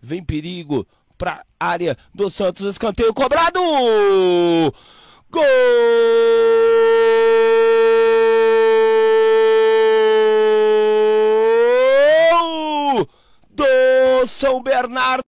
Vem perigo para área do Santos. Escanteio cobrado! Gol! Do São Bernardo!